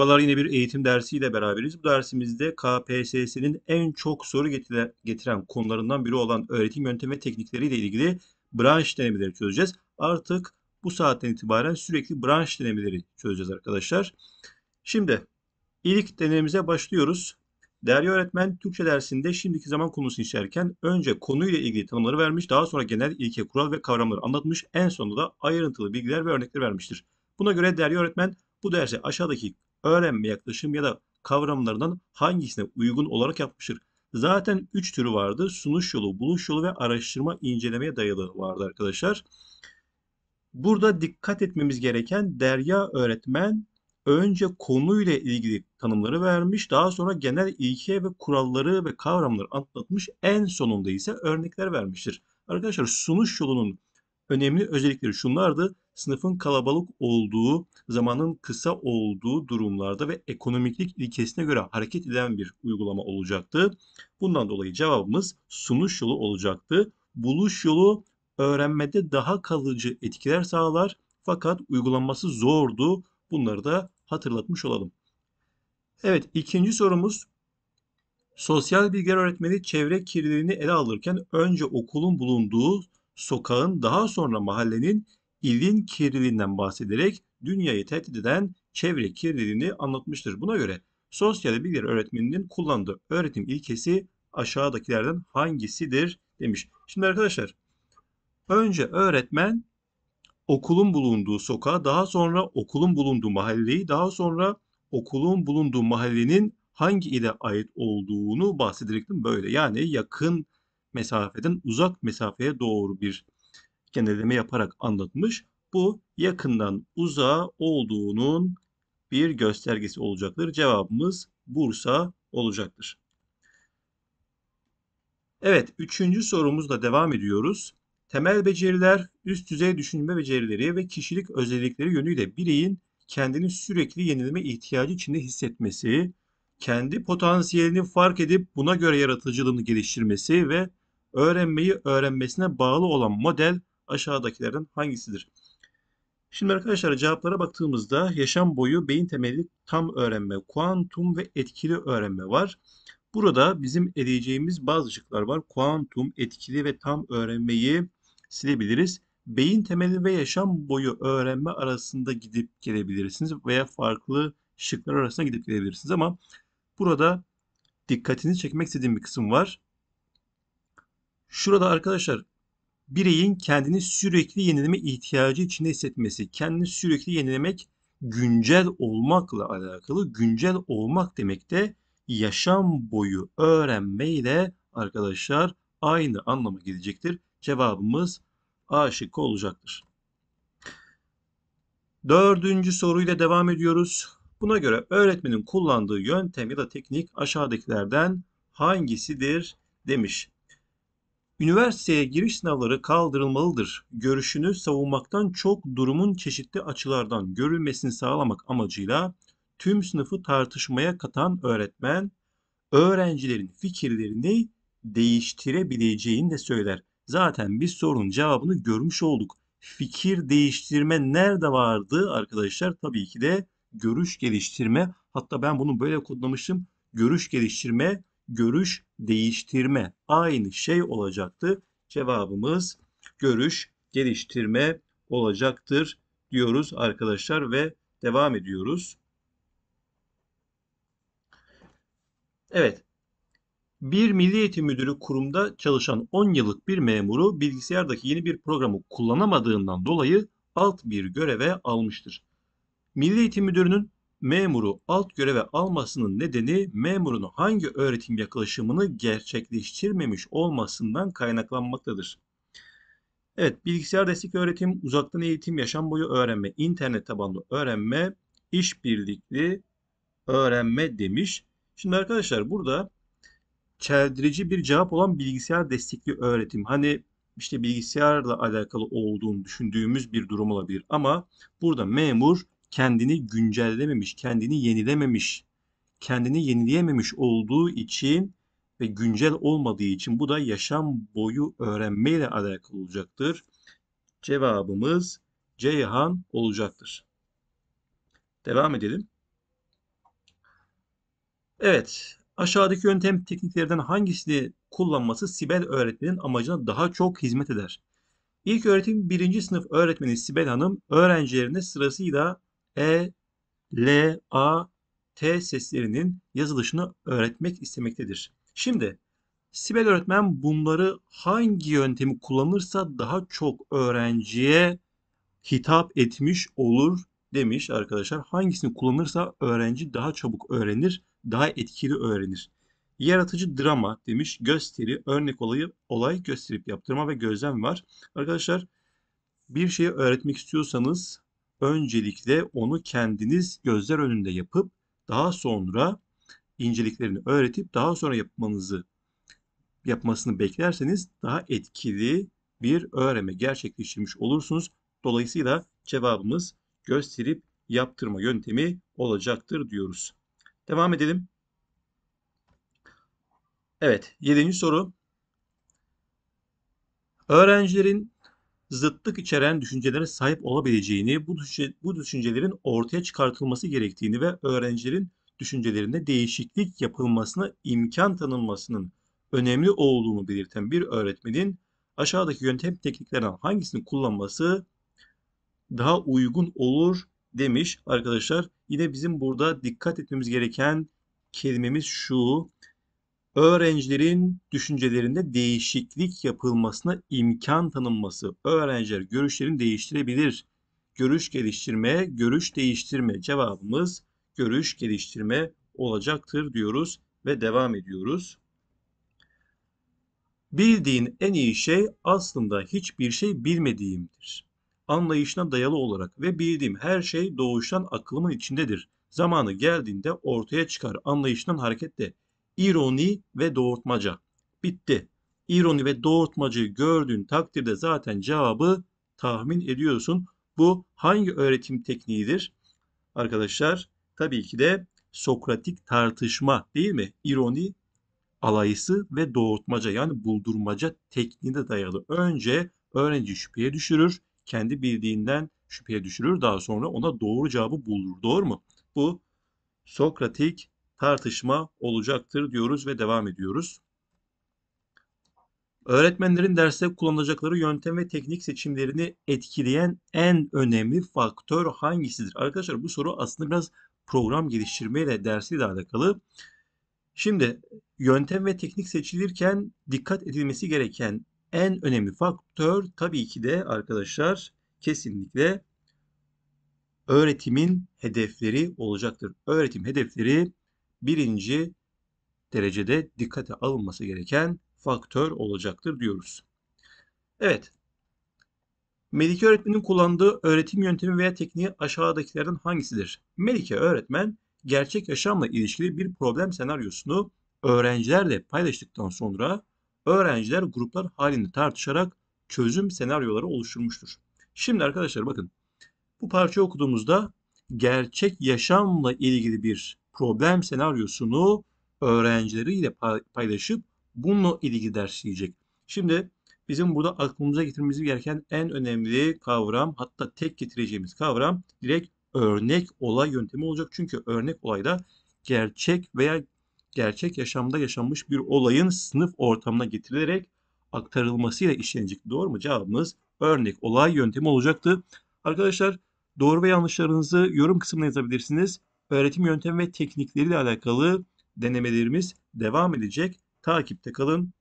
Merhabalar yine bir eğitim dersiyle beraberiz. Bu dersimizde KPSS'nin en çok soru getiren konularından biri olan öğretim yöntemi ve teknikleriyle ilgili branş denemeleri çözeceğiz. Artık bu saatten itibaren sürekli branş denemeleri çözeceğiz arkadaşlar. Şimdi ilk denememize başlıyoruz. Derya öğretmen Türkçe dersinde şimdiki zaman konusunu işlerken önce konuyla ilgili tanımları vermiş, daha sonra genel ilke, kural ve kavramları anlatmış, en sonunda da ayrıntılı bilgiler ve örnekler vermiştir. Buna göre Derya öğretmen bu derse aşağıdaki öğrenme yaklaşım ya da kavramlarından hangisine uygun olarak yapmıştır? Zaten 3 türü vardı. Sunuş yolu, buluş yolu ve araştırma incelemeye dayalı vardı arkadaşlar. Burada dikkat etmemiz gereken Derya öğretmen önce konuyla ilgili tanımları vermiş. Daha sonra genel ilke ve kuralları ve kavramları anlatmış. En sonunda ise örnekler vermiştir. Arkadaşlar sunuş yolunun önemli özellikleri şunlardı. Sınıfın kalabalık olduğu, zamanın kısa olduğu durumlarda ve ekonomiklik ilkesine göre hareket eden bir uygulama olacaktı. Bundan dolayı cevabımız sunuş yolu olacaktı. Buluş yolu öğrenmede daha kalıcı etkiler sağlar fakat uygulanması zordu. Bunları da hatırlatmış olalım. Evet ikinci sorumuz sosyal bilgiler öğretmeni çevre kirliliğini ele alırken önce okulun bulunduğu sokağın daha sonra mahallenin ilin kirliliğinden bahsederek dünyayı tehdit eden çevre kirliliğini anlatmıştır. Buna göre sosyal bilgiler öğretmeninin kullandığı öğretim ilkesi aşağıdakilerden hangisidir demiş. Şimdi arkadaşlar önce öğretmen okulun bulunduğu sokağa daha sonra okulun bulunduğu mahalleyi daha sonra okulun bulunduğu mahallenin hangi ile ait olduğunu bahsederektim böyle. Yani yakın mesafeden uzak mesafeye doğru bir genelleme yaparak anlatmış. Bu yakından uzağa olduğunun bir göstergesi olacaktır. Cevabımız Bursa olacaktır. Evet, üçüncü sorumuzla devam ediyoruz. Temel beceriler, üst düzey düşünme becerileri ve kişilik özellikleri yönüyle bireyin kendini sürekli yenileme ihtiyacı içinde hissetmesi, kendi potansiyelini fark edip buna göre yaratıcılığını geliştirmesi ve öğrenmeyi öğrenmesine bağlı olan model aşağıdakilerden hangisidir? Şimdi arkadaşlar cevaplara baktığımızda yaşam boyu beyin temelli tam öğrenme, kuantum ve etkili öğrenme var. Burada bizim eleyeceğimiz bazı şıklar var. Kuantum, etkili ve tam öğrenmeyi silebiliriz. Beyin temeli ve yaşam boyu öğrenme arasında gidip gelebilirsiniz veya farklı şıklar arasında gidip gelebilirsiniz ama burada dikkatinizi çekmek istediğim bir kısım var. Şurada arkadaşlar bireyin kendini sürekli yenileme ihtiyacı içinde hissetmesi, kendini sürekli yenilemek güncel olmakla alakalı. Güncel olmak demek de yaşam boyu öğrenmeyle arkadaşlar aynı anlama gelecektir. Cevabımız A şıkkı olacaktır. Dördüncü soruyla devam ediyoruz. Buna göre öğretmenin kullandığı yöntem ya da teknik aşağıdakilerden hangisidir demiş üniversiteye giriş sınavları kaldırılmalıdır görüşünü savunmaktan çok durumun çeşitli açılardan görülmesini sağlamak amacıyla tüm sınıfı tartışmaya katan öğretmen öğrencilerin fikirlerini değiştirebileceğini de söyler. Zaten bir sorunun cevabını görmüş olduk. Fikir değiştirme nerede vardı arkadaşlar? Tabii ki de görüş geliştirme. Hatta ben bunu böyle kodlamıştım. Görüş geliştirme görüş değiştirme aynı şey olacaktı. Cevabımız görüş geliştirme olacaktır diyoruz arkadaşlar ve devam ediyoruz. Evet. Bir Milli Eğitim Müdürü kurumda çalışan 10 yıllık bir memuru bilgisayardaki yeni bir programı kullanamadığından dolayı alt bir göreve almıştır. Milli Eğitim Müdürü'nün memuru alt göreve almasının nedeni memurun hangi öğretim yaklaşımını gerçekleştirmemiş olmasından kaynaklanmaktadır. Evet, bilgisayar destek öğretim, uzaktan eğitim, yaşam boyu öğrenme, internet tabanlı öğrenme, işbirlikli öğrenme demiş. Şimdi arkadaşlar burada çeldirici bir cevap olan bilgisayar destekli öğretim. Hani işte bilgisayarla alakalı olduğunu düşündüğümüz bir durum olabilir ama burada memur kendini güncellememiş, kendini yenilememiş, kendini yenileyememiş olduğu için ve güncel olmadığı için bu da yaşam boyu öğrenmeyle alakalı olacaktır. Cevabımız Ceyhan olacaktır. Devam edelim. Evet, aşağıdaki yöntem tekniklerden hangisini kullanması Sibel öğretmenin amacına daha çok hizmet eder? İlk öğretim birinci sınıf öğretmeni Sibel Hanım öğrencilerine sırasıyla e, L, A, T seslerinin yazılışını öğretmek istemektedir. Şimdi Sibel öğretmen bunları hangi yöntemi kullanırsa daha çok öğrenciye hitap etmiş olur demiş arkadaşlar. Hangisini kullanırsa öğrenci daha çabuk öğrenir, daha etkili öğrenir. Yaratıcı drama demiş. Gösteri, örnek olayı, olay gösterip yaptırma ve gözlem var. Arkadaşlar bir şeyi öğretmek istiyorsanız öncelikle onu kendiniz gözler önünde yapıp daha sonra inceliklerini öğretip daha sonra yapmanızı yapmasını beklerseniz daha etkili bir öğrenme gerçekleştirmiş olursunuz. Dolayısıyla cevabımız gösterip yaptırma yöntemi olacaktır diyoruz. Devam edelim. Evet, yedinci soru. Öğrencilerin zıtlık içeren düşüncelere sahip olabileceğini, bu, düşünce, bu düşüncelerin ortaya çıkartılması gerektiğini ve öğrencilerin düşüncelerinde değişiklik yapılmasına imkan tanınmasının önemli olduğunu belirten bir öğretmenin aşağıdaki yöntem tekniklerinden hangisini kullanması daha uygun olur demiş arkadaşlar. Yine bizim burada dikkat etmemiz gereken kelimemiz şu öğrencilerin düşüncelerinde değişiklik yapılmasına imkan tanınması. Öğrenciler görüşlerini değiştirebilir. Görüş geliştirme, görüş değiştirme cevabımız görüş geliştirme olacaktır diyoruz ve devam ediyoruz. Bildiğin en iyi şey aslında hiçbir şey bilmediğimdir. Anlayışına dayalı olarak ve bildiğim her şey doğuştan aklımın içindedir. Zamanı geldiğinde ortaya çıkar anlayışından hareketle ironi ve doğurtmaca. Bitti. İroni ve doğurtmacıyı gördüğün takdirde zaten cevabı tahmin ediyorsun. Bu hangi öğretim tekniğidir? Arkadaşlar tabii ki de Sokratik tartışma değil mi? İroni, alayısı ve doğurtmaca yani buldurmaca tekniğine dayalı. Önce öğrenci şüpheye düşürür, kendi bildiğinden şüpheye düşürür. Daha sonra ona doğru cevabı buldurur. Doğru mu? Bu Sokratik tartışma olacaktır diyoruz ve devam ediyoruz. Öğretmenlerin derste kullanacakları yöntem ve teknik seçimlerini etkileyen en önemli faktör hangisidir? Arkadaşlar bu soru aslında biraz program geliştirmeyle dersiyle alakalı. Şimdi yöntem ve teknik seçilirken dikkat edilmesi gereken en önemli faktör tabii ki de arkadaşlar kesinlikle öğretimin hedefleri olacaktır. Öğretim hedefleri birinci derecede dikkate alınması gereken faktör olacaktır diyoruz. Evet. Melike öğretmenin kullandığı öğretim yöntemi veya tekniği aşağıdakilerden hangisidir? Melike öğretmen gerçek yaşamla ilişkili bir problem senaryosunu öğrencilerle paylaştıktan sonra öğrenciler gruplar halinde tartışarak çözüm senaryoları oluşturmuştur. Şimdi arkadaşlar bakın bu parça okuduğumuzda gerçek yaşamla ilgili bir problem senaryosunu öğrencileriyle paylaşıp bununla ilgili ders işleyecek. Şimdi bizim burada aklımıza getirmemiz gereken en önemli kavram hatta tek getireceğimiz kavram direkt örnek olay yöntemi olacak. Çünkü örnek olayda gerçek veya gerçek yaşamda yaşanmış bir olayın sınıf ortamına getirilerek aktarılmasıyla işlenecek. Doğru mu? Cevabımız örnek olay yöntemi olacaktı. Arkadaşlar doğru ve yanlışlarınızı yorum kısmına yazabilirsiniz öğretim yöntemi ve teknikleriyle alakalı denemelerimiz devam edecek. Takipte kalın.